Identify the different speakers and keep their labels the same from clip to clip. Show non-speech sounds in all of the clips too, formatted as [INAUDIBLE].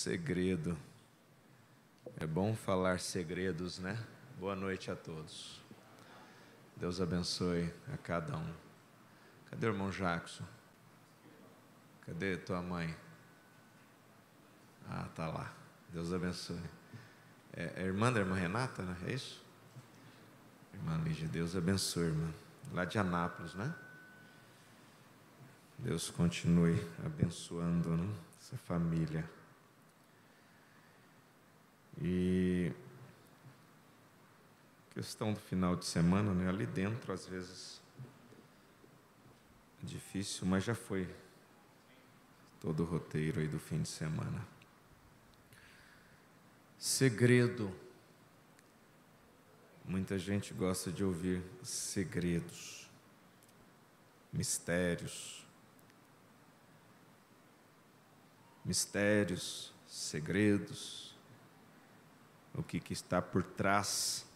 Speaker 1: segredo. É bom falar segredos, né? Boa noite a todos. Deus abençoe a cada um. Cadê o irmão Jackson? Cadê tua mãe? Ah, tá lá. Deus abençoe. É, a é irmã da irmã Renata, né? É isso? Irmã Lígia, Deus abençoe, irmã. Lá de Anápolis, né? Deus continue abençoando né? essa família. E questão do final de semana, né? Ali dentro, às vezes, é difícil, mas já foi todo o roteiro aí do fim de semana. Segredo. Muita gente gosta de ouvir segredos, mistérios. Mistérios, segredos, o que, que está por trás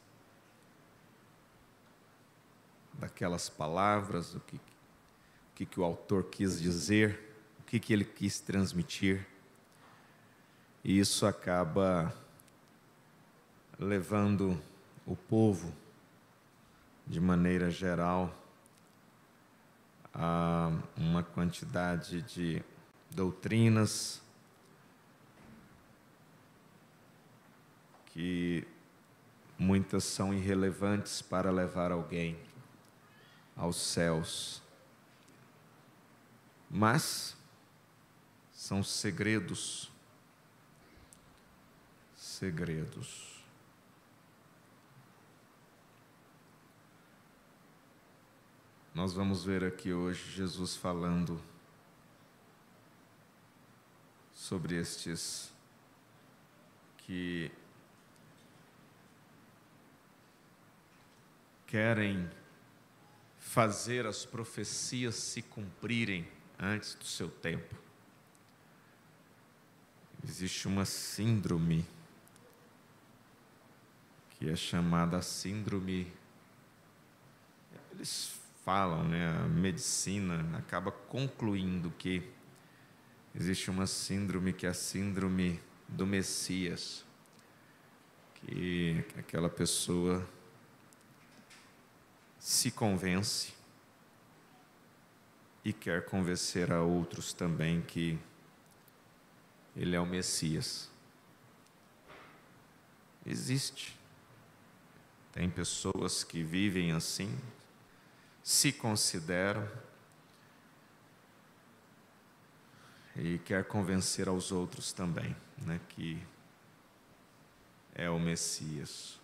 Speaker 1: daquelas palavras, o que, o, que, que o autor quis dizer, o que, que ele quis transmitir. E isso acaba levando o povo, de maneira geral, a uma quantidade de doutrinas, que muitas são irrelevantes para levar alguém aos céus. Mas são segredos. Segredos. Nós vamos ver aqui hoje Jesus falando sobre estes que querem fazer as profecias se cumprirem antes do seu tempo. Existe uma síndrome que é chamada síndrome. Eles falam, né? A medicina acaba concluindo que existe uma síndrome que é a síndrome do Messias, que é aquela pessoa se convence e quer convencer a outros também que ele é o Messias. Existe. Tem pessoas que vivem assim, se consideram e quer convencer aos outros também, né, que é o Messias.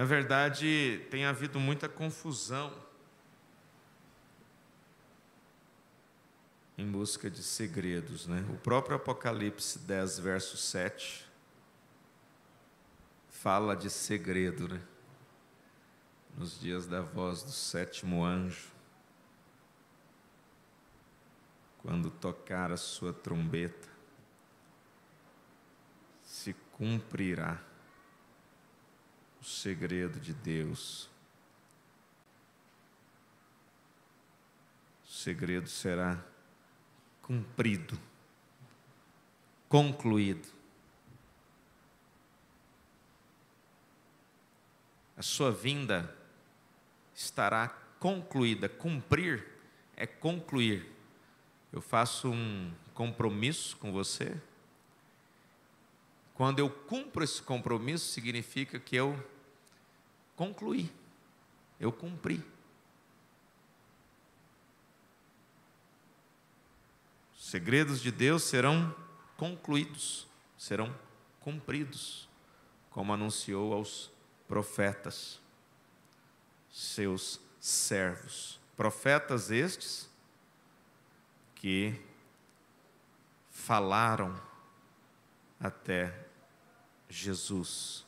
Speaker 1: Na verdade, tem havido muita confusão em busca de segredos. Né? O próprio Apocalipse 10, verso 7, fala de segredo, né? Nos dias da voz do sétimo anjo, quando tocar a sua trombeta, se cumprirá o segredo de Deus. O segredo será cumprido, concluído. A sua vinda estará concluída. Cumprir é concluir. Eu faço um compromisso com você quando eu cumpro esse compromisso, significa que eu concluí, eu cumpri. Os segredos de Deus serão concluídos, serão cumpridos, como anunciou aos profetas, seus servos. Profetas estes que falaram até Jesus.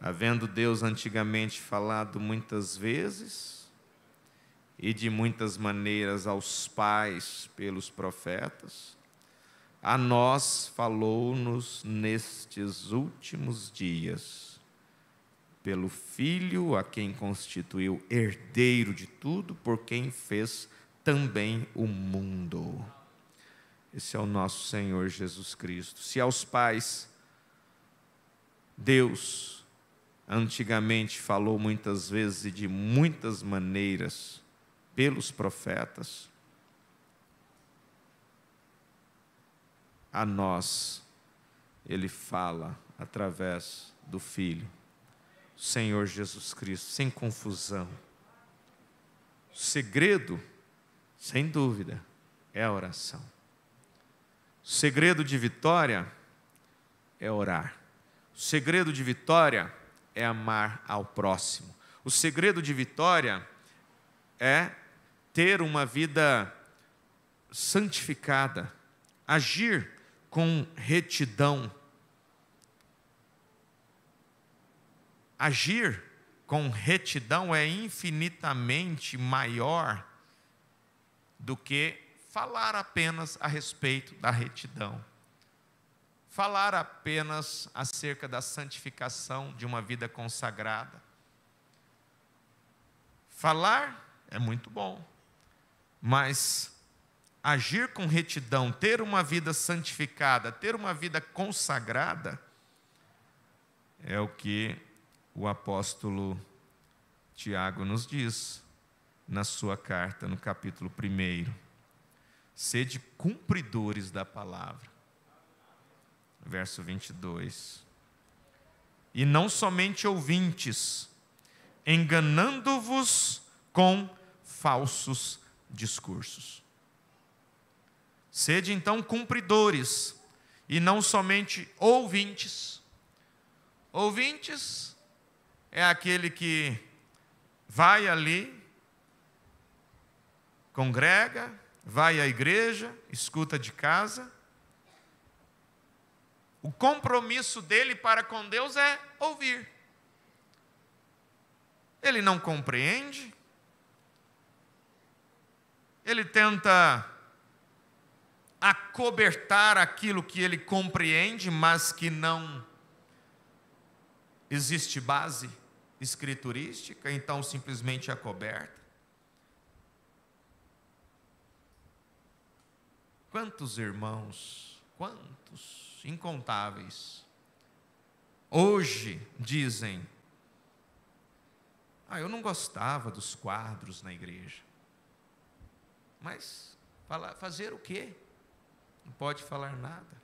Speaker 1: Havendo Deus antigamente falado muitas vezes e de muitas maneiras aos pais pelos profetas, a nós falou-nos nestes últimos dias pelo Filho, a quem constituiu herdeiro de tudo, por quem fez também o mundo. Esse é o nosso Senhor Jesus Cristo. Se aos pais Deus antigamente falou muitas vezes e de muitas maneiras pelos profetas. A nós, Ele fala através do Filho, Senhor Jesus Cristo, sem confusão. O segredo, sem dúvida, é a oração. O segredo de vitória é orar. O segredo de vitória é amar ao próximo. O segredo de vitória é ter uma vida santificada, agir com retidão, agir com retidão é infinitamente maior do que falar apenas a respeito da retidão falar apenas acerca da santificação de uma vida consagrada. Falar é muito bom, mas agir com retidão, ter uma vida santificada, ter uma vida consagrada, é o que o apóstolo Tiago nos diz na sua carta, no capítulo 1. Sede cumpridores da palavra verso 22. E não somente ouvintes, enganando-vos com falsos discursos. Sede então cumpridores, e não somente ouvintes. Ouvintes é aquele que vai ali, congrega, vai à igreja, escuta de casa, o compromisso dele para com Deus é ouvir. Ele não compreende, ele tenta acobertar aquilo que ele compreende, mas que não existe base escriturística, então simplesmente acoberta. É quantos irmãos, quantos incontáveis, hoje dizem: Ah, eu não gostava dos quadros na igreja. Mas fazer o quê? Não pode falar nada.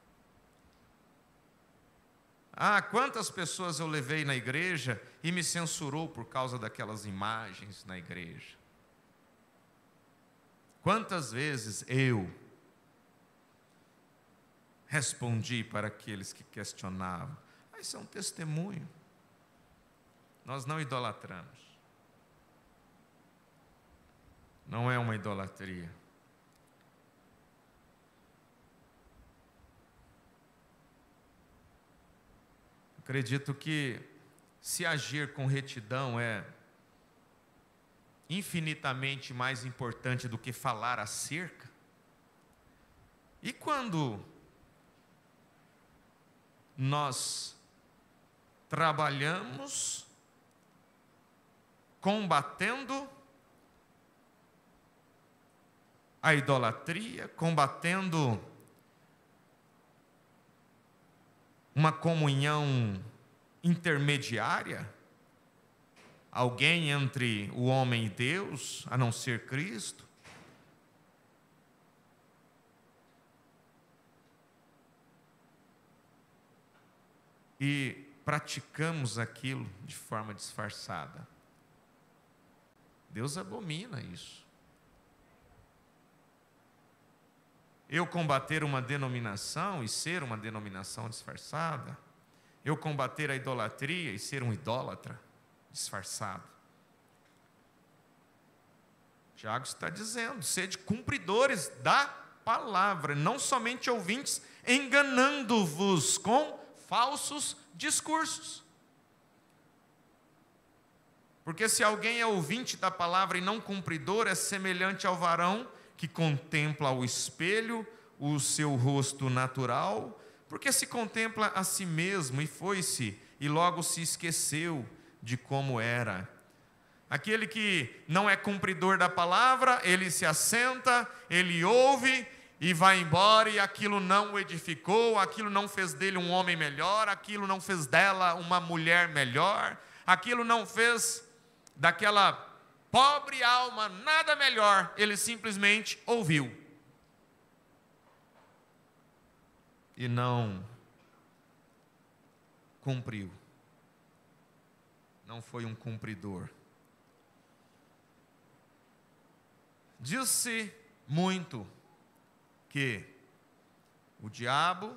Speaker 1: Ah, quantas pessoas eu levei na igreja e me censurou por causa daquelas imagens na igreja. Quantas vezes eu respondi para aqueles que questionavam. Ah, isso é um testemunho. Nós não idolatramos. Não é uma idolatria. Acredito que se agir com retidão é infinitamente mais importante do que falar acerca. E quando nós trabalhamos combatendo a idolatria, combatendo uma comunhão intermediária, alguém entre o homem e Deus, a não ser Cristo. e praticamos aquilo de forma disfarçada. Deus abomina isso. Eu combater uma denominação e ser uma denominação disfarçada, eu combater a idolatria e ser um idólatra disfarçado. Tiago está dizendo: sede cumpridores da palavra, não somente ouvintes, enganando-vos com falsos discursos. Porque se alguém é ouvinte da palavra e não cumpridor, é semelhante ao varão que contempla ao espelho o seu rosto natural, porque se contempla a si mesmo e foi-se, e logo se esqueceu de como era. Aquele que não é cumpridor da palavra, ele se assenta, ele ouve, e vai embora, e aquilo não o edificou, aquilo não fez dele um homem melhor, aquilo não fez dela uma mulher melhor, aquilo não fez daquela pobre alma nada melhor, ele simplesmente ouviu. E não cumpriu. Não foi um cumpridor. Disse muito que o diabo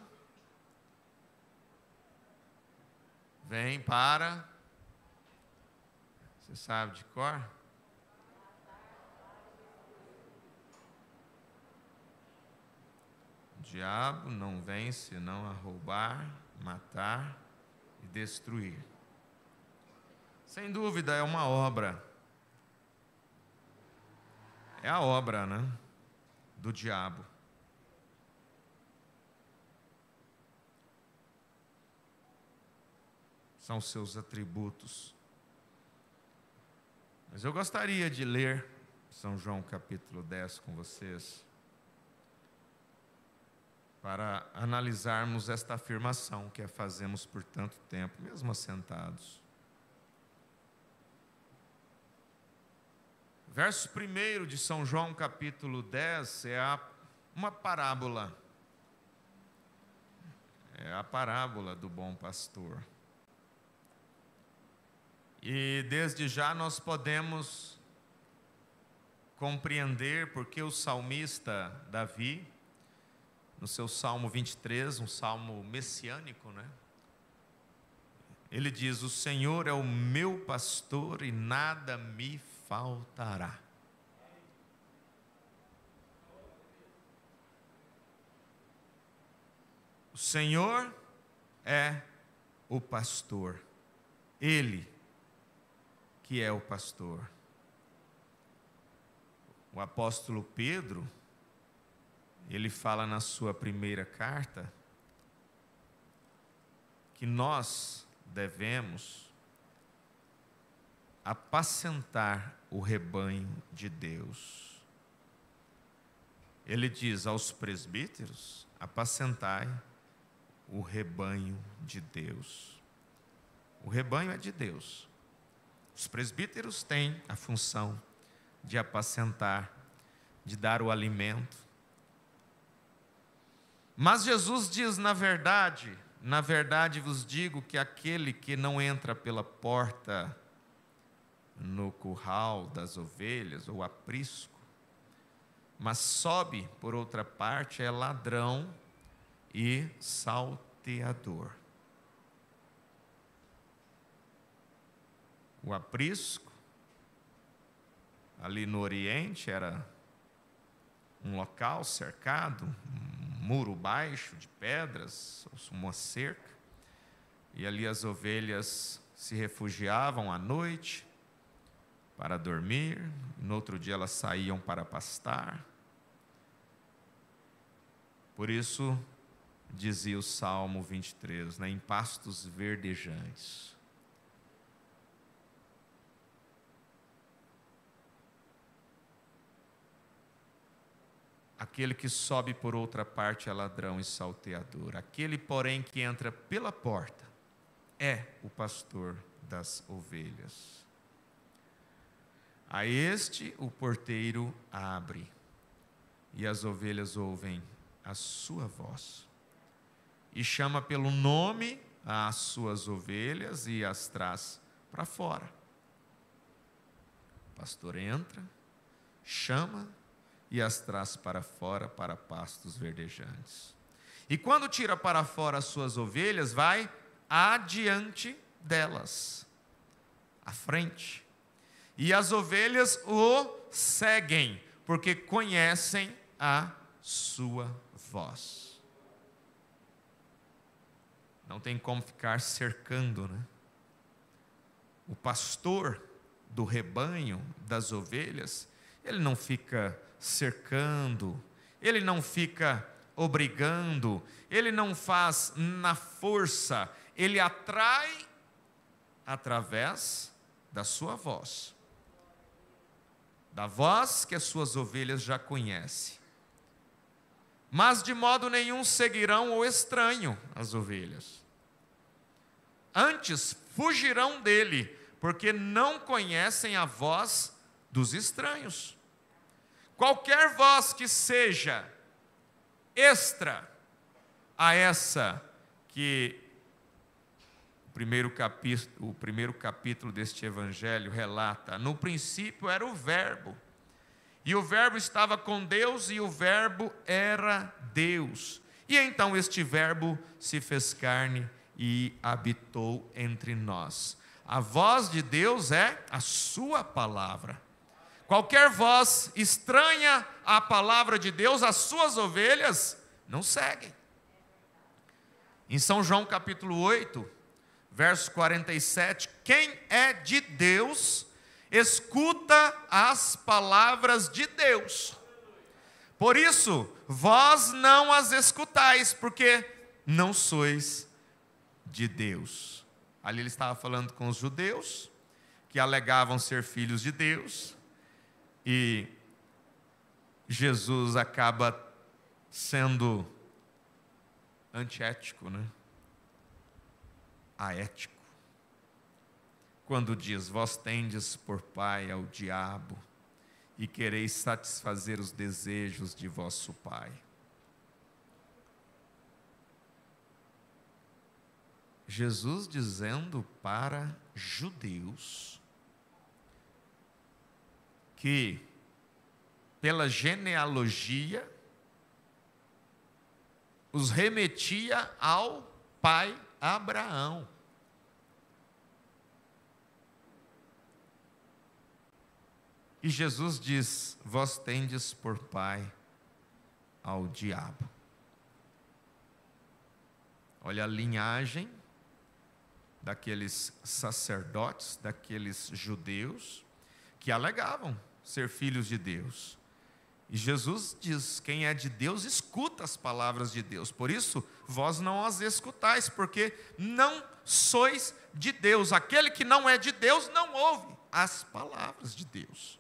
Speaker 1: vem para. Você sabe de cor? O diabo não vem senão a roubar, matar e destruir. Sem dúvida, é uma obra. É a obra, né? Do diabo. são os seus atributos. Mas eu gostaria de ler São João capítulo 10 com vocês, para analisarmos esta afirmação que a é fazemos por tanto tempo, mesmo assentados. Verso 1 de São João, capítulo 10, é a, uma parábola. É a parábola do bom pastor. E desde já nós podemos compreender porque o salmista Davi, no seu Salmo 23, um salmo messiânico, né? Ele diz: O Senhor é o meu pastor e nada me faltará. O Senhor é o pastor, Ele que é o pastor. O apóstolo Pedro, ele fala na sua primeira carta que nós devemos apacentar o rebanho de Deus. Ele diz aos presbíteros: apacentai o rebanho de Deus. O rebanho é de Deus. Os presbíteros têm a função de apacentar, de dar o alimento. Mas Jesus diz, na verdade, na verdade vos digo que aquele que não entra pela porta no curral das ovelhas ou aprisco, mas sobe por outra parte, é ladrão e salteador. o aprisco, ali no Oriente era um local cercado, um muro baixo de pedras, uma cerca, e ali as ovelhas se refugiavam à noite para dormir, no outro dia elas saíam para pastar. Por isso, dizia o Salmo 23, né, em pastos verdejantes. Aquele que sobe por outra parte é ladrão e salteador. Aquele, porém, que entra pela porta é o pastor das ovelhas. A este o porteiro abre, e as ovelhas ouvem a sua voz. E chama pelo nome as suas ovelhas e as traz para fora. O pastor entra, chama e as traz para fora para pastos verdejantes. E quando tira para fora as suas ovelhas, vai adiante delas, à frente. E as ovelhas o seguem, porque conhecem a sua voz. Não tem como ficar cercando, né? O pastor do rebanho das ovelhas, ele não fica cercando, ele não fica obrigando, ele não faz na força, ele atrai através da sua voz. Da voz que as suas ovelhas já conhecem. Mas de modo nenhum seguirão o estranho as ovelhas. Antes fugirão dele, porque não conhecem a voz dos estranhos qualquer voz que seja extra a essa que o primeiro, capítulo, o primeiro capítulo deste evangelho relata. No princípio era o Verbo, e o Verbo estava com Deus, e o Verbo era Deus. E então este Verbo se fez carne e habitou entre nós. A voz de Deus é a Sua palavra. Qualquer voz estranha à palavra de Deus, as suas ovelhas não seguem. Em São João capítulo 8, verso 47, quem é de Deus escuta as palavras de Deus. Por isso, vós não as escutais, porque não sois de Deus. Ali ele estava falando com os judeus, que alegavam ser filhos de Deus, e Jesus acaba sendo antiético, né? Aético. Quando diz: Vós tendes por pai ao diabo e quereis satisfazer os desejos de vosso pai. Jesus dizendo para judeus que, pela genealogia, os remetia ao pai Abraão. E Jesus diz: Vós tendes por pai ao diabo. Olha a linhagem daqueles sacerdotes, daqueles judeus que alegavam ser filhos de Deus. E Jesus diz: quem é de Deus escuta as palavras de Deus. Por isso, vós não as escutais, porque não sois de Deus. Aquele que não é de Deus não ouve as palavras de Deus.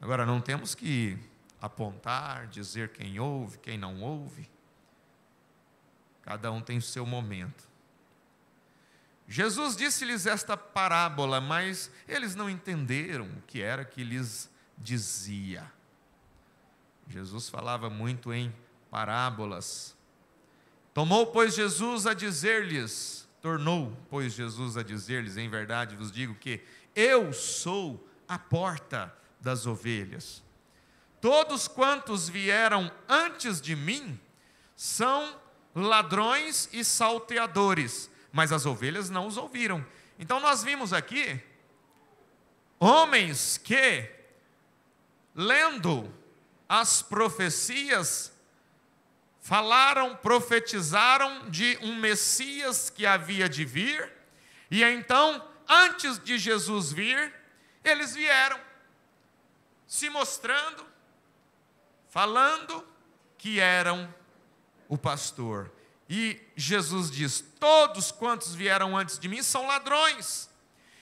Speaker 1: Agora, não temos que apontar, dizer quem ouve, quem não ouve. Cada um tem o seu momento. Jesus disse-lhes esta parábola, mas eles não entenderam o que era que lhes dizia. Jesus falava muito em parábolas. Tomou, pois, Jesus a dizer-lhes, tornou, pois, Jesus a dizer-lhes, em verdade vos digo que eu sou a porta das ovelhas. Todos quantos vieram antes de mim são ladrões e salteadores, mas as ovelhas não os ouviram. Então nós vimos aqui homens que, lendo as profecias, falaram, profetizaram de um Messias que havia de vir, e então, antes de Jesus vir, eles vieram se mostrando, falando que eram o pastor. E Jesus diz: Todos quantos vieram antes de mim são ladrões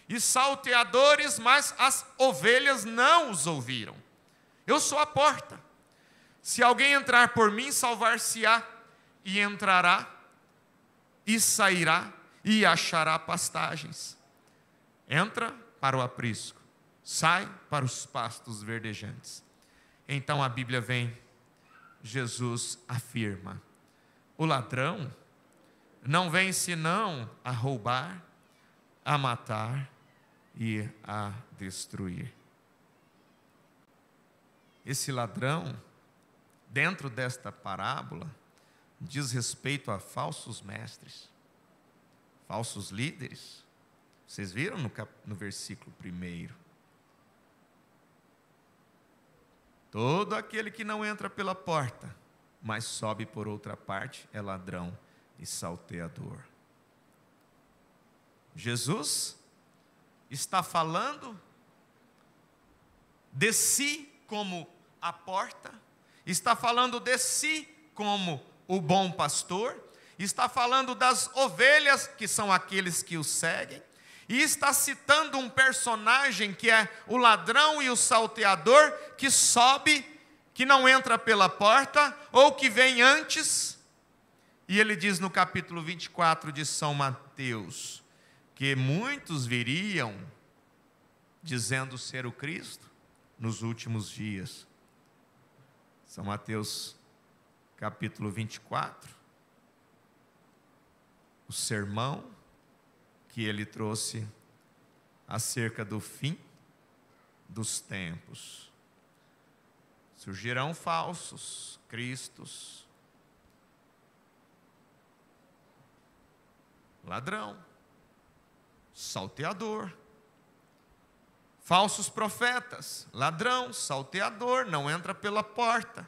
Speaker 1: e salteadores, mas as ovelhas não os ouviram. Eu sou a porta. Se alguém entrar por mim, salvar-se-á, e entrará, e sairá, e achará pastagens. Entra para o aprisco, sai para os pastos verdejantes. Então a Bíblia vem, Jesus afirma: o ladrão não vem senão a roubar, a matar e a destruir. Esse ladrão, dentro desta parábola, diz respeito a falsos mestres, falsos líderes. Vocês viram no, cap... no versículo primeiro? Todo aquele que não entra pela porta mas sobe por outra parte, é ladrão e salteador. Jesus está falando de si como a porta, está falando de si como o bom pastor, está falando das ovelhas, que são aqueles que o seguem, e está citando um personagem que é o ladrão e o salteador que sobe que não entra pela porta ou que vem antes. E ele diz no capítulo 24 de São Mateus que muitos viriam dizendo ser o Cristo nos últimos dias. São Mateus capítulo 24, o sermão que ele trouxe acerca do fim dos tempos. Surgirão falsos cristos. Ladrão, salteador, falsos profetas, ladrão, salteador, não entra pela porta.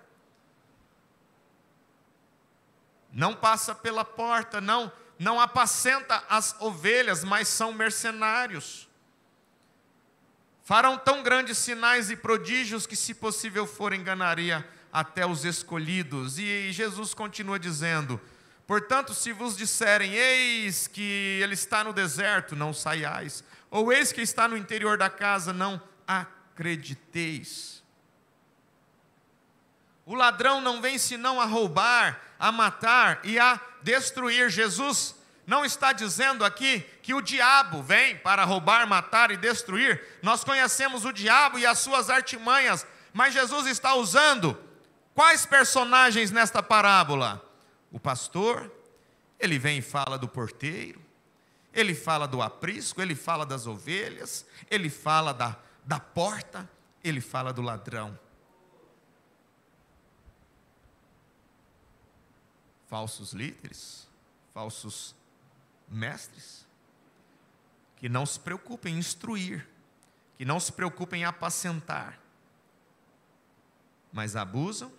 Speaker 1: Não passa pela porta, não, não apacenta as ovelhas, mas são mercenários. Farão tão grandes sinais e prodígios que, se possível for, enganaria até os escolhidos. E Jesus continua dizendo: Portanto, se vos disserem, eis que ele está no deserto, não saiais, ou eis que está no interior da casa, não acrediteis. O ladrão não vem senão a roubar, a matar e a destruir. Jesus não está dizendo aqui que o diabo vem para roubar, matar e destruir. Nós conhecemos o diabo e as suas artimanhas, mas Jesus está usando quais personagens nesta parábola? O pastor, ele vem e fala do porteiro, ele fala do aprisco, ele fala das ovelhas, ele fala da, da porta, ele fala do ladrão. Falsos líderes, falsos mestres que não se preocupem em instruir, que não se preocupem em apacentar, mas abusam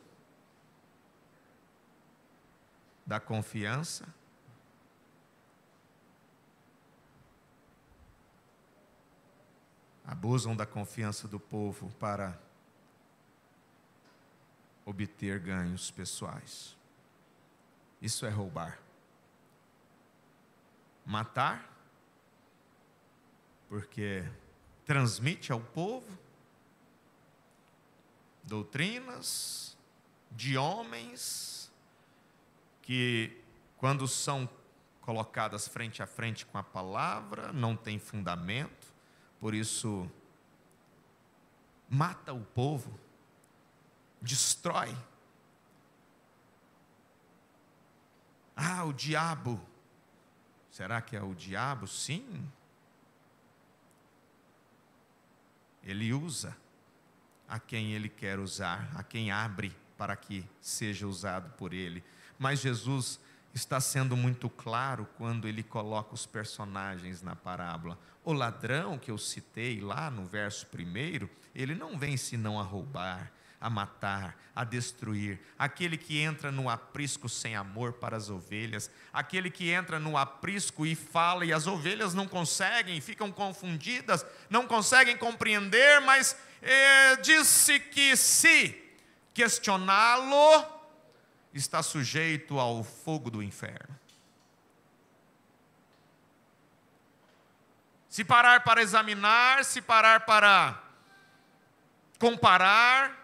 Speaker 1: da confiança abusam da confiança do povo para obter ganhos pessoais. Isso é roubar matar, porque transmite ao povo doutrinas de homens que, quando são colocadas frente a frente com a palavra, não tem fundamento, por isso mata o povo, destrói. Ah, o diabo Será que é o diabo? Sim. Ele usa a quem ele quer usar, a quem abre para que seja usado por ele. Mas Jesus está sendo muito claro quando ele coloca os personagens na parábola. O ladrão que eu citei lá no verso primeiro, ele não vem senão a roubar, a matar, a destruir, aquele que entra no aprisco sem amor para as ovelhas, aquele que entra no aprisco e fala e as ovelhas não conseguem, ficam confundidas, não conseguem compreender, mas eh, disse que se questioná-lo, está sujeito ao fogo do inferno. Se parar para examinar, se parar para comparar,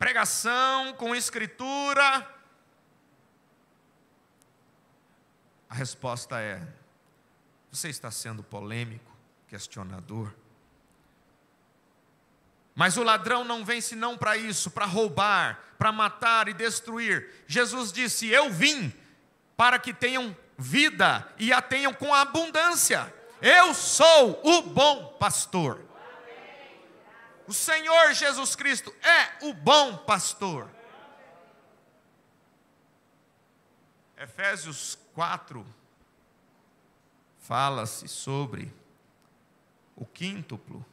Speaker 1: pregação, com escritura? A resposta é: você está sendo polêmico, questionador. Mas o ladrão não vem senão para isso, para roubar, para matar e destruir. Jesus disse: Eu vim para que tenham vida e a tenham com abundância. Eu sou o bom pastor. O Senhor Jesus Cristo é o bom pastor. Efésios 4 fala-se sobre o quíntuplo.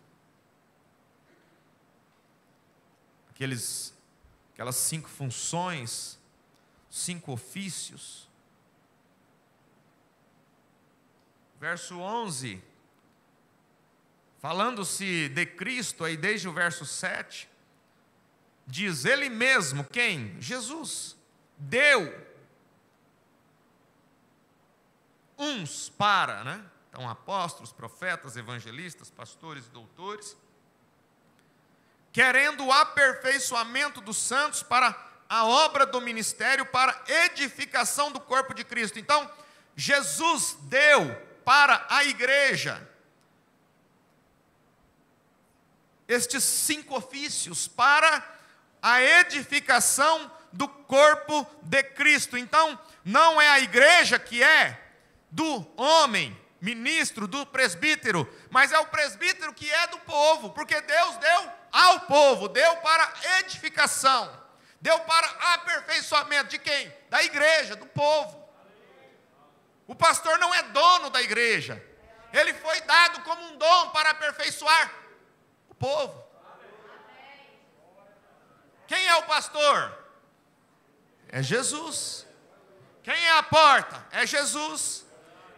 Speaker 1: Aqueles, aquelas cinco funções, cinco ofícios. Verso 11 falando-se de Cristo aí desde o verso 7, diz ele mesmo quem? Jesus deu uns para, né? Então apóstolos, profetas, evangelistas, pastores e doutores, querendo o aperfeiçoamento dos santos para a obra do ministério, para edificação do corpo de Cristo. Então, Jesus deu para a igreja estes cinco ofícios para a edificação do corpo de Cristo. Então, não é a igreja que é do homem, ministro, do presbítero, mas é o presbítero que é do povo, porque Deus deu ao povo, deu para edificação, deu para aperfeiçoamento de quem? Da igreja, do povo. O pastor não é dono da igreja, ele foi dado como um dom para aperfeiçoar povo. Quem é o pastor? É Jesus. Quem é a porta? É Jesus.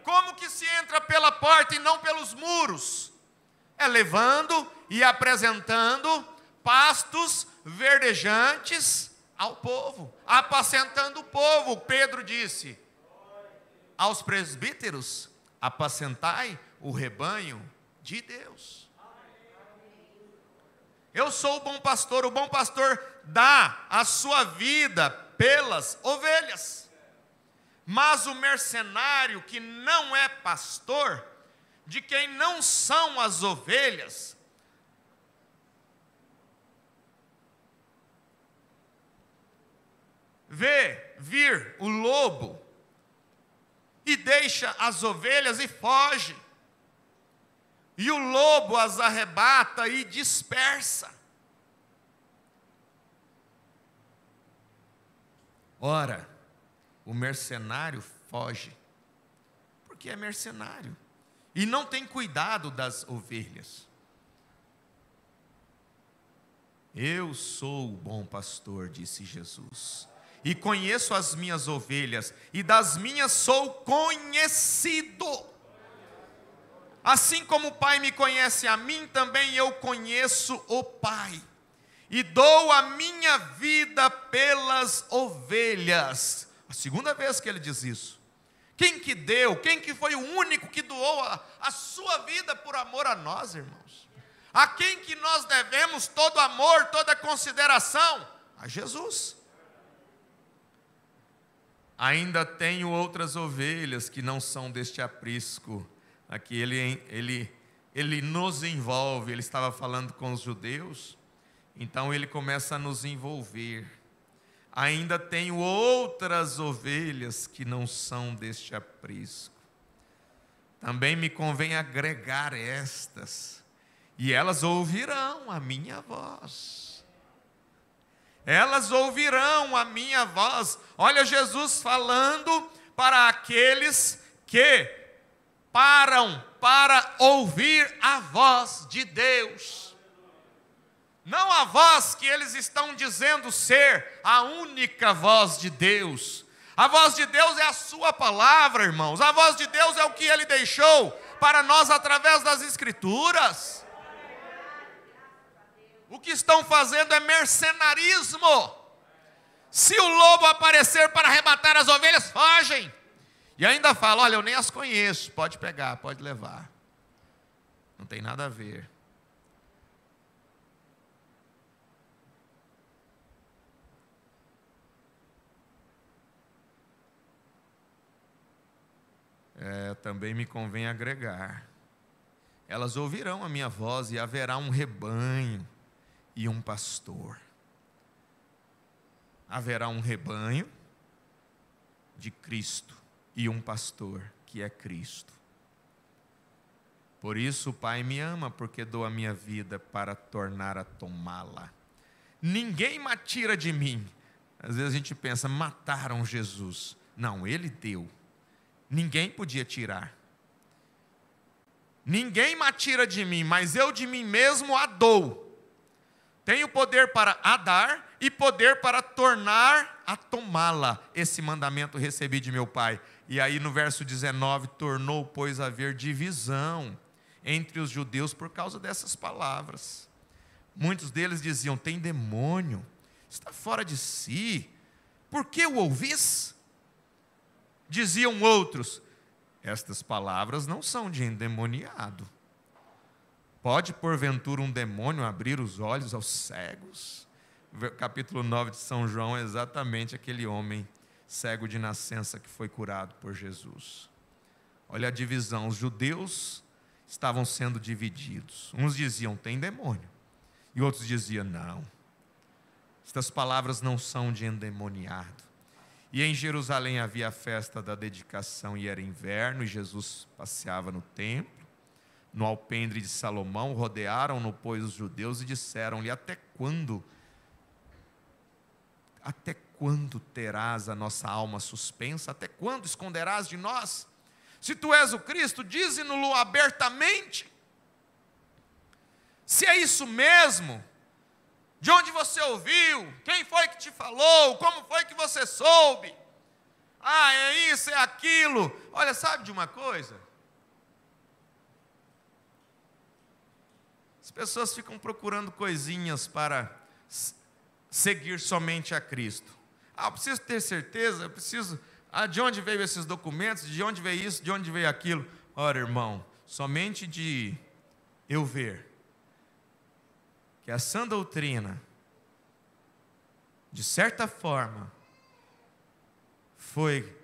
Speaker 1: Como que se entra pela porta e não pelos muros? É levando e apresentando pastos verdejantes ao povo, apacentando o povo. Pedro disse: aos presbíteros, apacentai o rebanho de Deus. Eu sou o bom pastor, o bom pastor dá a sua vida pelas ovelhas. Mas o mercenário que não é pastor, de quem não são as ovelhas, vê vir o lobo e deixa as ovelhas e foge e o lobo as arrebata e dispersa. Ora, o mercenário foge, porque é mercenário e não tem cuidado das ovelhas. Eu sou o bom pastor, disse Jesus, e conheço as minhas ovelhas, e das minhas sou conhecido. Assim como o Pai me conhece a mim, também eu conheço o Pai. E dou a minha vida pelas ovelhas. A segunda vez que ele diz isso. Quem que deu? Quem que foi o único que doou a, a sua vida por amor a nós, irmãos? A quem que nós devemos todo amor, toda consideração? A Jesus. Ainda tenho outras ovelhas que não são deste aprisco Aqui ele, ele, ele nos envolve, ele estava falando com os judeus, então ele começa a nos envolver. Ainda tenho outras ovelhas que não são deste aprisco. Também me convém agregar estas, e elas ouvirão a minha voz. Elas ouvirão a minha voz. Olha Jesus falando para aqueles que param para ouvir a voz de Deus. Não a voz que eles estão dizendo ser a única voz de Deus. A voz de Deus é a sua palavra, irmãos. A voz de Deus é o que ele deixou para nós através das escrituras. O que estão fazendo é mercenarismo. Se o lobo aparecer para arrebatar as ovelhas, fogem. E ainda fala: olha, eu nem as conheço, pode pegar, pode levar. Não tem nada a ver. É, também me convém agregar. Elas ouvirão a minha voz e haverá um rebanho e um pastor. Haverá um rebanho de Cristo e um pastor, que é Cristo. Por isso o Pai me ama, porque dou a minha vida para tornar a tomá-la. Ninguém me tira de mim. Às vezes a gente pensa, mataram Jesus. Não, ele deu. Ninguém podia tirar. Ninguém me tira de mim, mas eu de mim mesmo a dou. Tenho poder para a dar e poder para tornar a tomá-la. Esse mandamento recebi de meu Pai. E aí no verso 19, tornou, pois, haver divisão entre os judeus por causa dessas palavras. Muitos deles diziam: tem demônio, está fora de si, por que o ouvis? Diziam outros: estas palavras não são de endemoniado. Pode, porventura, um demônio abrir os olhos aos cegos? Capítulo 9 de São João é exatamente aquele homem cego de nascença que foi curado por Jesus. Olha a divisão: os judeus estavam sendo divididos. Uns diziam, tem demônio. E outros diziam, não. Estas palavras não são de endemoniado. E em Jerusalém havia a festa da dedicação e era inverno, e Jesus passeava no templo. No alpendre de Salomão, rodearam-no, pois, os judeus e disseram-lhe: Até quando? Até quando terás a nossa alma suspensa? Até quando esconderás de nós? Se tu és o Cristo, dize-no-lo abertamente. Se é isso mesmo, de onde você ouviu? Quem foi que te falou? Como foi que você soube? Ah, é isso, é aquilo. Olha, sabe de uma coisa? As pessoas ficam procurando coisinhas para seguir somente a Cristo. Ah, eu preciso ter certeza, eu preciso. Ah, de onde veio esses documentos? De onde veio isso? De onde veio aquilo? Ora, irmão, somente de eu ver que a sã doutrina, de certa forma, foi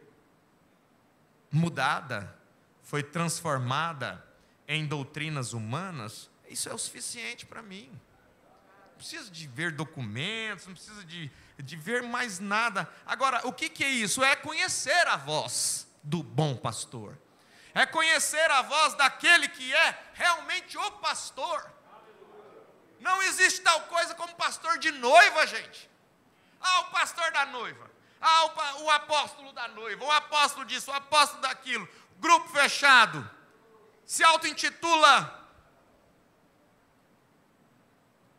Speaker 1: mudada, foi transformada em doutrinas humanas, isso é o suficiente para mim precisa de ver documentos, não precisa de, de ver mais nada. Agora, o que, que é isso? É conhecer a voz do bom pastor, é conhecer a voz daquele que é realmente o pastor. Não existe tal coisa como pastor de noiva, gente. Ah, o pastor da noiva. Ah, o, o apóstolo da noiva. O apóstolo disso, o apóstolo daquilo. Grupo fechado. Se auto-intitula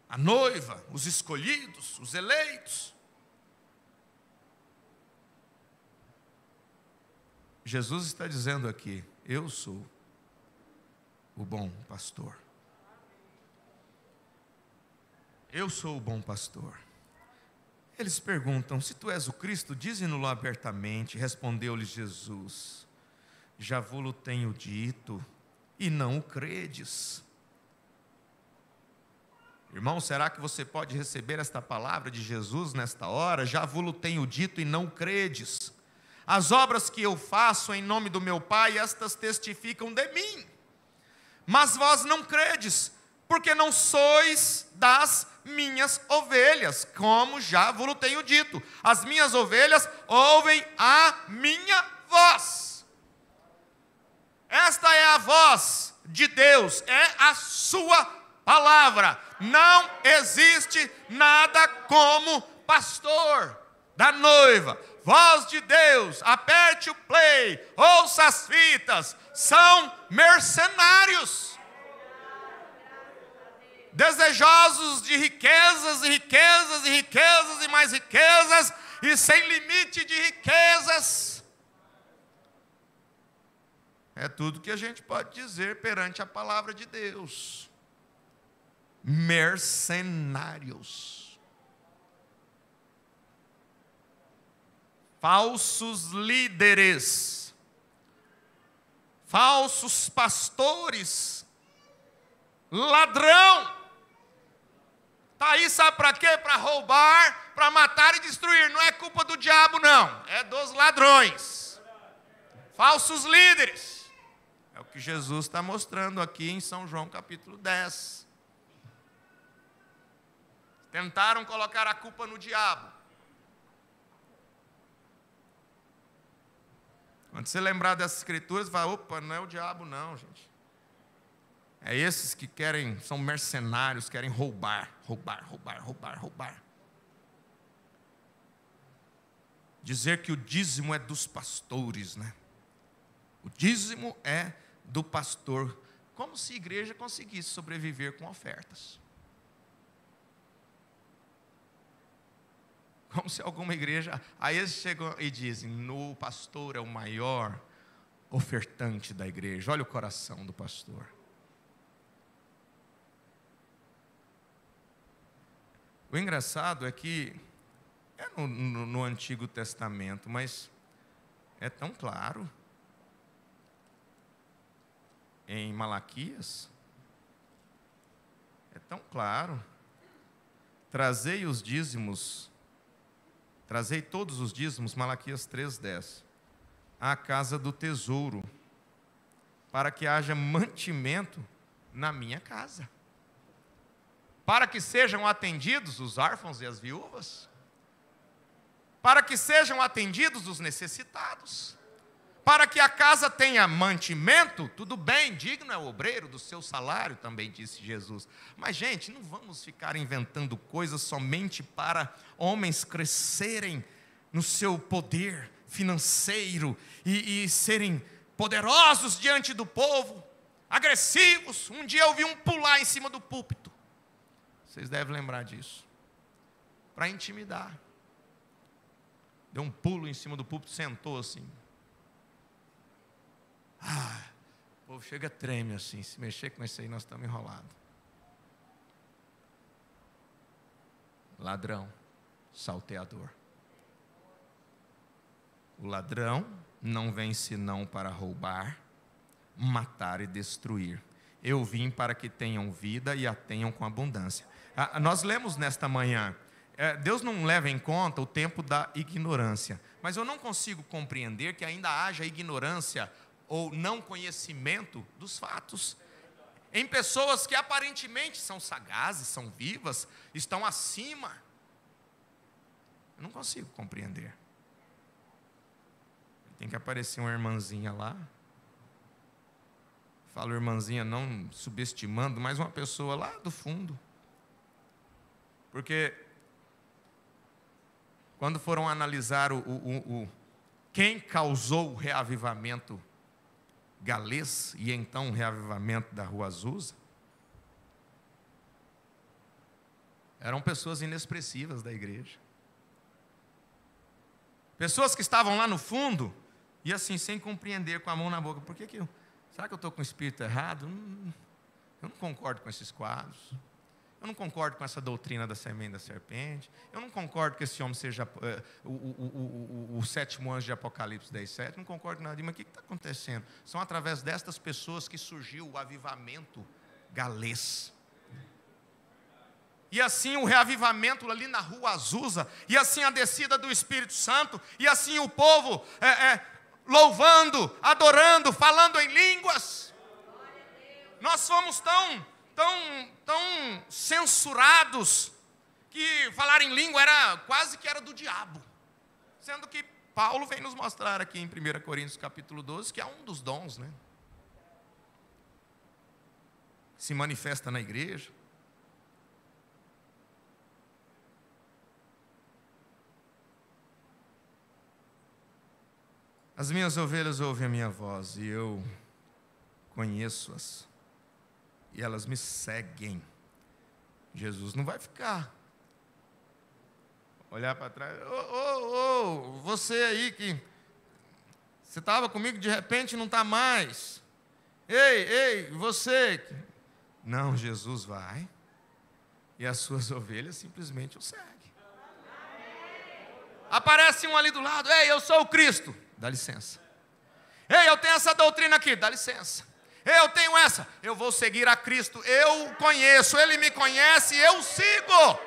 Speaker 1: a noiva, os escolhidos, os eleitos. Jesus está dizendo aqui: Eu sou o bom pastor. Eu sou o bom pastor. Eles perguntam: Se tu és o Cristo, dize-no-lo abertamente. respondeu lhes Jesus: Já vou-lo tenho dito, e não o credes. Irmão, será que você pode receber esta palavra de Jesus nesta hora? Já vos tenho dito e não credes. As obras que eu faço em nome do meu Pai, estas testificam de mim. Mas vós não credes, porque não sois das minhas ovelhas, como já vos tenho dito. As minhas ovelhas ouvem a minha voz. Esta é a voz de Deus, é a sua voz palavra. Não existe nada como pastor da noiva. Voz de Deus, aperte o play, ouça as fitas. São mercenários. Desejosos de riquezas e riquezas e riquezas e mais riquezas e sem limite de riquezas. É tudo que a gente pode dizer perante a palavra de Deus mercenários. Falsos líderes, falsos pastores, ladrão. Está aí, sabe para quê? Para roubar, para matar e destruir. Não é culpa do diabo, não. É dos ladrões. Falsos líderes. É o que Jesus está mostrando aqui em São João capítulo 10. Tentaram colocar a culpa no diabo. Quando você lembrar dessas escrituras, vai, opa, não é o diabo não, gente. É esses que querem, são mercenários, querem roubar, roubar, roubar, roubar, roubar. Dizer que o dízimo é dos pastores, né? O dízimo é do pastor. Como se a igreja conseguisse sobreviver com ofertas. Como se alguma igreja. Aí eles chegam e dizem: no pastor é o maior ofertante da igreja. Olha o coração do pastor. O engraçado é que é no, no, no Antigo Testamento, mas é tão claro. Em Malaquias, é tão claro. Trazei os dízimos Trazei todos os dízimos, Malaquias 3,10, à casa do tesouro, para que haja mantimento na minha casa, para que sejam atendidos os órfãos e as viúvas, para que sejam atendidos os necessitados, para que a casa tenha mantimento, tudo bem, digno é o obreiro do seu salário, também disse Jesus. Mas, gente, não vamos ficar inventando coisas somente para homens crescerem no seu poder financeiro e, e serem poderosos diante do povo, agressivos. Um dia eu vi um pular em cima do púlpito. Vocês devem lembrar disso. Para intimidar. Deu um pulo em cima do púlpito, sentou assim. Ah, o povo chega treme assim, se mexer com isso aí nós estamos enrolados. Ladrão, salteador. O ladrão não vem senão para roubar, matar e destruir. Eu vim para que tenham vida e a tenham com abundância. Ah, ah nós lemos nesta manhã, é, Deus não leva em conta o tempo da ignorância, mas eu não consigo compreender que ainda haja ignorância ou não conhecimento dos fatos. Em pessoas que aparentemente são sagazes, são vivas, estão acima. Eu não consigo compreender. Tem que aparecer uma irmãzinha lá. Falo irmãzinha não subestimando, mas uma pessoa lá do fundo. Porque quando foram analisar o, o, o, o quem causou o reavivamento Galês e então o reavivamento da Rua Azusa, eram pessoas inexpressivas da igreja. Pessoas que estavam lá no fundo e assim, sem compreender, com a mão na boca, por que, que eu. Será que eu estou com o espírito errado? Hum, eu não concordo com esses quadros. Eu não concordo com essa doutrina da semente da serpente. Eu não concordo que esse homem seja uh, o, o, o, o, sétimo anjo de Apocalipse 10,7. Não concordo nada. Mas o que está acontecendo? São através destas pessoas que surgiu o avivamento galês. E assim o reavivamento ali na rua Azusa. E assim a descida do Espírito Santo. E assim o povo é, é, louvando, adorando, falando em línguas. Nós somos tão tão, tão censurados que falar em língua era quase que era do diabo. Sendo que Paulo vem nos mostrar aqui em 1 Coríntios capítulo 12 que é um dos dons, né? Se manifesta na igreja. As minhas ovelhas ouvem a minha voz e eu conheço-as e elas me seguem. Jesus não vai ficar. Olhar para trás, ô, oh, oh, oh, você aí que você estava comigo, de repente não está mais. Ei, ei, você. Não, Jesus vai e as suas [LAUGHS] ovelhas simplesmente o seguem. Aparece um ali do lado, ei, eu sou o Cristo, dá licença. Ei, eu tenho essa doutrina aqui, dá licença. Eu tenho essa. Eu vou seguir a Cristo. Eu conheço, Ele me conhece, eu sigo.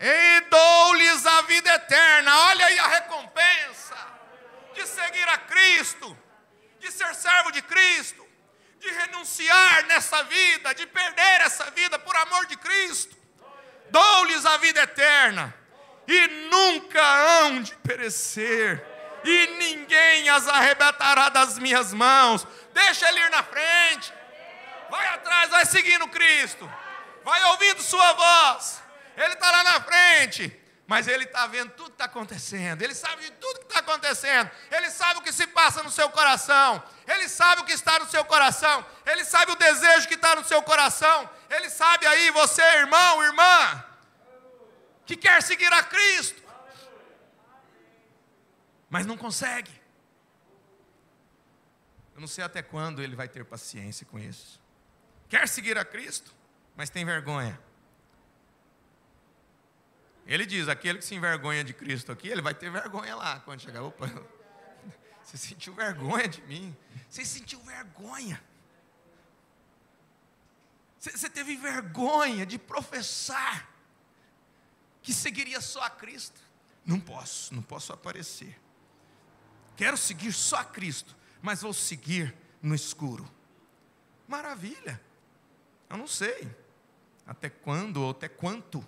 Speaker 1: E dou-lhes a vida eterna. Olha aí a recompensa de seguir a Cristo, de ser servo de Cristo, de renunciar nessa vida, de perder essa vida por amor de Cristo. Dou-lhes a vida eterna e nunca hão de perecer e ninguém as arrebatará das minhas mãos. Deixa ele ir na frente, vai atrás, vai seguindo Cristo, vai ouvindo Sua voz. Ele está lá na frente, mas ele está vendo tudo que está acontecendo, ele sabe de tudo que está acontecendo, ele sabe o que se passa no seu coração, ele sabe o que está no seu coração, ele sabe o desejo que está no seu coração, ele sabe aí, você, irmão, irmã, que quer seguir a Cristo mas não consegue. Eu não sei até quando ele vai ter paciência com isso. Quer seguir a Cristo, mas tem vergonha. Ele diz: aquele que se envergonha de Cristo aqui, ele vai ter vergonha lá quando chegar. Opa, [LAUGHS] você sentiu vergonha de mim? Você sentiu vergonha? Você teve vergonha de professar que seguiria só a Cristo? Não posso, não posso aparecer quero seguir só a Cristo, mas vou seguir no escuro. Maravilha. Eu não sei até quando ou até quanto,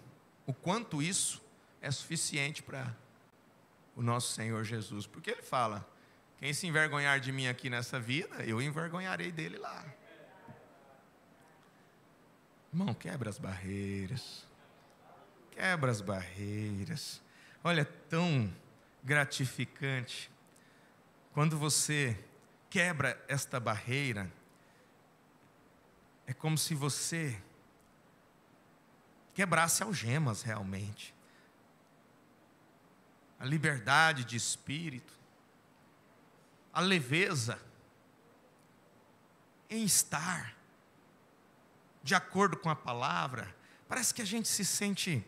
Speaker 1: o quanto isso é suficiente para o nosso Senhor Jesus, porque ele fala: quem se envergonhar de mim aqui nessa vida, eu envergonharei dele lá. Irmão, quebra as barreiras. Quebra as barreiras. Olha, é tão gratificante quando você quebra esta barreira, é como se você quebrasse algemas realmente. A liberdade de espírito, a leveza em estar de acordo com a palavra. Parece que a gente se sente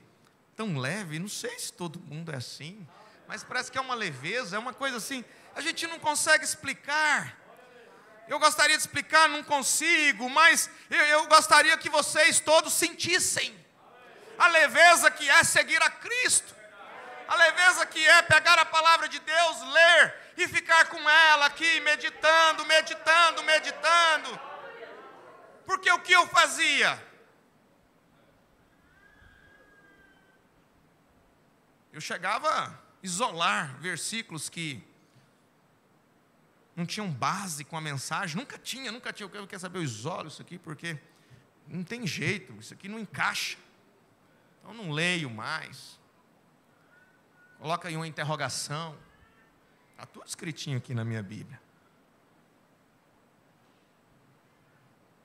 Speaker 1: tão leve, não sei se todo mundo é assim, mas parece que é uma leveza, é uma coisa assim a gente não consegue explicar. Eu gostaria de explicar, não consigo, mas eu, eu gostaria que vocês todos sentissem a leveza que é seguir a Cristo, a leveza que é pegar a palavra de Deus, ler e ficar com ela aqui, meditando, meditando, meditando. Porque o que eu fazia? Eu chegava a isolar versículos que não tinham base com a mensagem, nunca tinha, nunca tinha. Eu quero, eu quero saber os olhos isso aqui, porque não tem jeito, isso aqui não encaixa. Então não leio mais. Coloca aí uma interrogação. Está tudo escritinho aqui na minha Bíblia.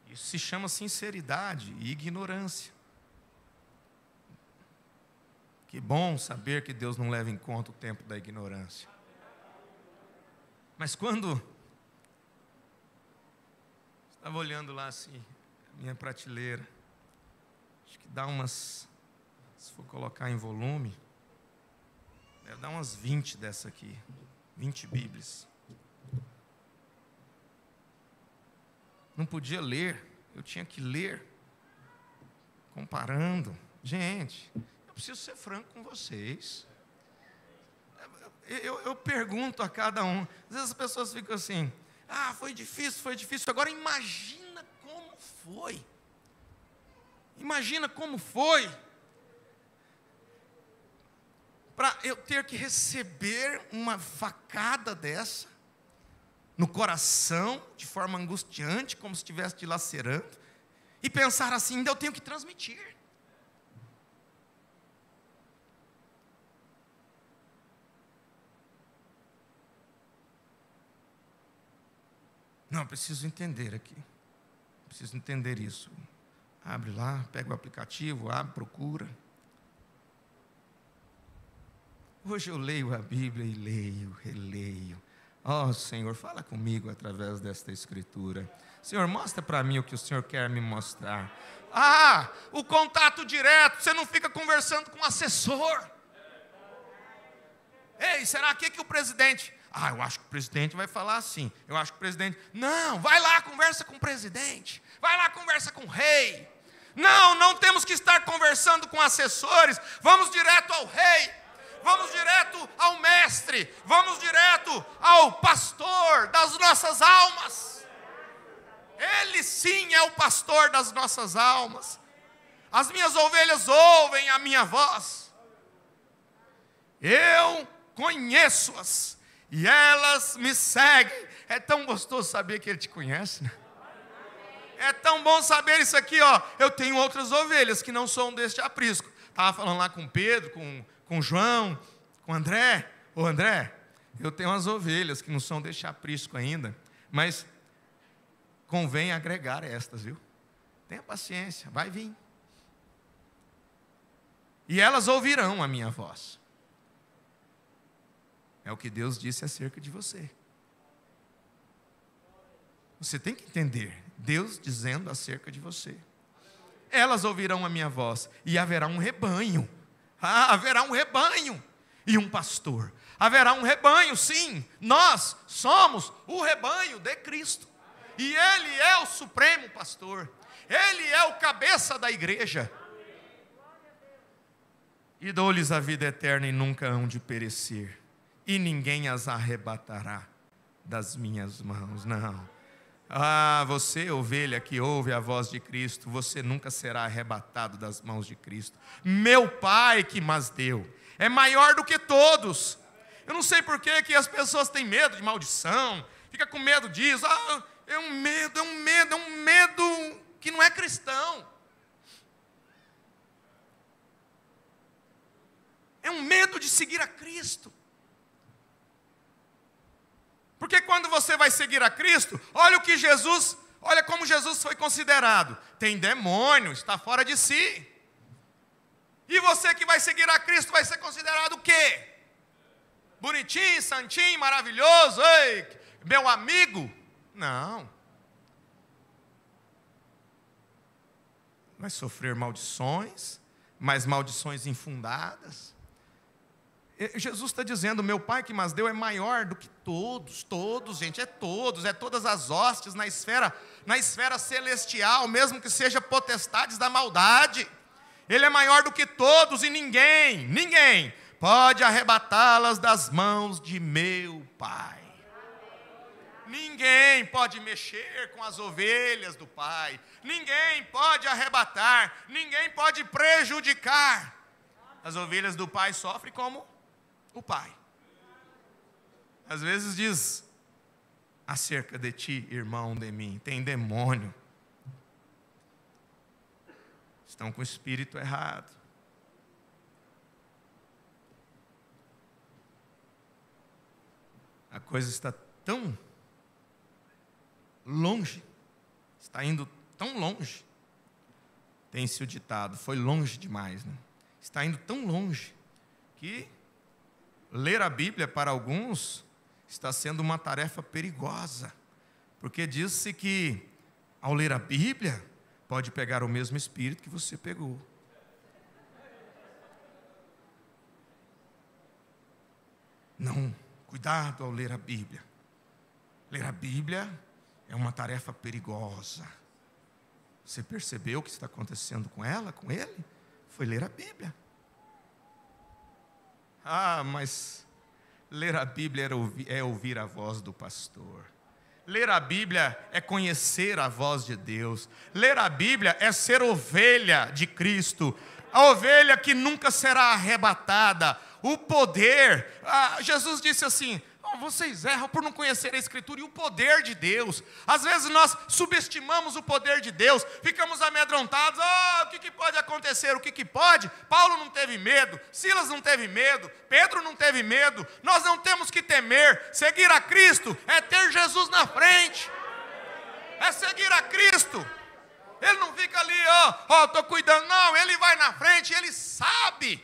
Speaker 1: Isso se chama sinceridade e ignorância. Que bom saber que Deus não leva em conta o tempo da ignorância. Mas quando estava olhando lá assim, minha prateleira, acho que dá umas, se for colocar em volume, deve dar umas 20 dessa aqui, 20 Bíblias. Não podia ler, eu tinha que ler, comparando. Gente, eu preciso ser franco com vocês eu, eu pergunto a cada um. Às vezes as pessoas ficam assim: ah, foi difícil, foi difícil. Agora imagina como foi. Imagina como foi para eu ter que receber uma facada dessa no coração, de forma angustiante, como se estivesse dilacerando, e pensar assim: ainda eu tenho que transmitir. Não, preciso entender aqui. Preciso entender isso. Abre lá, pega o aplicativo, abre, procura. Hoje eu leio a Bíblia e leio, releio. oh, Senhor, fala comigo através desta escritura. Senhor, mostra para mim o que o Senhor quer me mostrar. Ah, o contato direto, você não fica conversando com o assessor. Ei, será que, é que o presidente ah, eu acho que o presidente vai falar assim. Eu acho que o presidente. Não, vai lá, conversa com o presidente. Vai lá, conversa com o rei. Não, não temos que estar conversando com assessores. Vamos direto ao rei. Vamos direto ao mestre. Vamos direto ao pastor das nossas almas. Ele sim é o pastor das nossas almas. As minhas ovelhas ouvem a minha voz. Eu conheço-as e elas me seguem. É tão gostoso saber que Ele te conhece, né? É tão bom saber isso aqui, ó. Eu tenho outras ovelhas que não são deste aprisco. Estava falando lá com Pedro, com, com João, com André. Ô André, eu tenho as ovelhas que não são deste aprisco ainda, mas convém agregar estas, viu? Tenha paciência, vai vir. E elas ouvirão a minha voz. É o que Deus disse acerca de você. Você tem que entender Deus dizendo acerca de você. Elas ouvirão a minha voz e haverá um rebanho. Ah, haverá um rebanho e um pastor. Haverá um rebanho, sim. Nós somos o rebanho de Cristo. E ele é o supremo pastor. Ele é o cabeça da igreja. E dou-lhes a vida eterna e nunca hão de perecer e ninguém as arrebatará das minhas mãos. Não. Ah, você, ovelha que ouve a voz de Cristo, você nunca será arrebatado das mãos de Cristo. Meu Pai que mas deu, é maior do que todos. Eu não sei por que as pessoas têm medo de maldição, fica com medo disso. Ah, é um medo, é um medo, é um medo que não é cristão. É um medo de seguir a Cristo. Porque quando você vai seguir a Cristo, olha o que Jesus, olha como Jesus foi considerado. Tem demônio, está fora de si. E você que vai seguir a Cristo vai ser considerado o quê? Bonitinho, santinho, maravilhoso, ei, meu amigo? Não. Vai sofrer maldições, mas maldições infundadas. Jesus está dizendo: meu pai que mas deu é maior do que todos, todos, gente, é todos, é todas as hostes na esfera, na esfera celestial, mesmo que seja potestades da maldade. Ele é maior do que todos e ninguém, ninguém pode arrebatá-las das mãos de meu Pai. Ninguém pode mexer com as ovelhas do Pai. Ninguém pode arrebatar, ninguém pode prejudicar. As ovelhas do Pai sofrem como o Pai. Às vezes diz: acerca de ti, irmão de mim, tem demônio. Estão com o espírito errado. A coisa está tão longe, está indo tão longe. Tem-se o ditado, foi longe demais, né? Está indo tão longe que ler a Bíblia para alguns está sendo uma tarefa perigosa, porque diz-se que ao ler a Bíblia, pode pegar o mesmo espírito que você pegou. Não, cuidado ao ler a Bíblia. Ler a Bíblia é uma tarefa perigosa. Você percebeu o que está acontecendo com ela, com ele? Foi ler a Bíblia. Ah, mas Ler a Bíblia é ouvir a voz do pastor. Ler a Bíblia é conhecer a voz de Deus. Ler a Bíblia é ser ovelha de Cristo. A ovelha que nunca será arrebatada. O poder. Ah, Jesus disse assim: Oh, vocês erram por não conhecer a Escritura e o poder de Deus. Às vezes nós subestimamos o poder de Deus, ficamos amedrontados. Oh, o que, que pode acontecer? O que, que pode? Paulo não teve medo, Silas não teve medo, Pedro não teve medo. Nós não temos que temer. Seguir a Cristo é ter Jesus na frente, é seguir a Cristo. Ele não fica ali, ó, oh, oh, estou cuidando. Não, ele vai na frente, ele sabe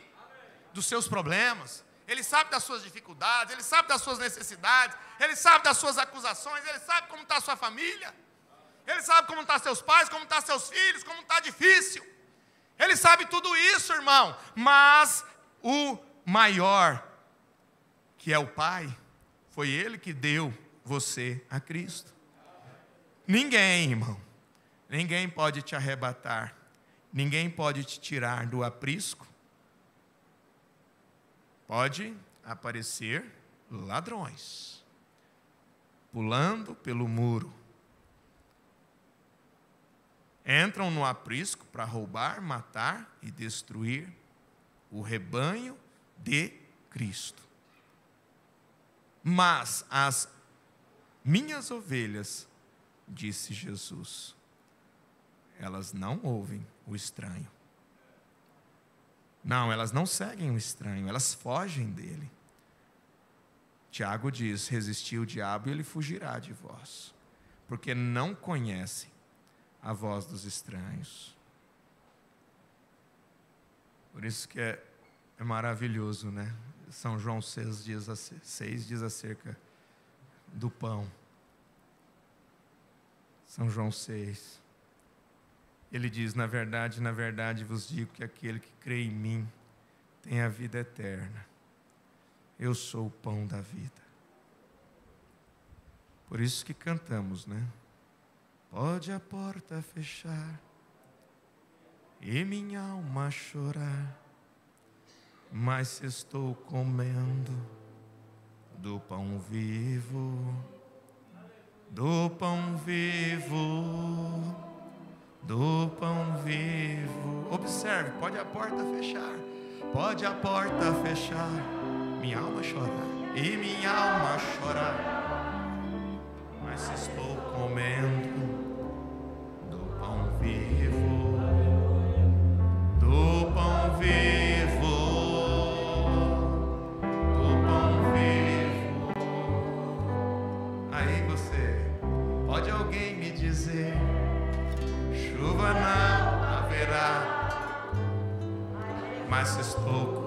Speaker 1: dos seus problemas. Ele sabe das suas dificuldades, ele sabe das suas necessidades, ele sabe das suas acusações, ele sabe como está a sua família, ele sabe como estão tá seus pais, como estão tá seus filhos, como está difícil. Ele sabe tudo isso, irmão, mas o maior, que é o Pai, foi ele que deu você a Cristo. Ninguém, irmão, ninguém pode te arrebatar, ninguém pode te tirar do aprisco pode aparecer ladrões pulando pelo muro. Entram no aprisco para roubar, matar e destruir o rebanho de Cristo. Mas as minhas ovelhas, disse Jesus, elas não ouvem o estranho. Não, elas não seguem o estranho, elas fogem dele. Tiago diz: resistir o diabo e ele fugirá de vós, porque não conhecem a voz dos estranhos. Por isso que é, é maravilhoso, né? São João 6 diz, 6 diz acerca do pão. São João 6. Ele diz: Na verdade, na verdade vos digo que aquele que crê em mim tem a vida eterna. Eu sou o pão da vida. Por isso que cantamos, né? Pode a porta fechar e minha alma chorar, mas se estou comendo do pão vivo, do pão vivo do pão vivo. Observe, pode a porta fechar, pode a porta fechar, minha alma chorar e minha alma chorar.
Speaker 2: Mas estou comendo
Speaker 1: my hope.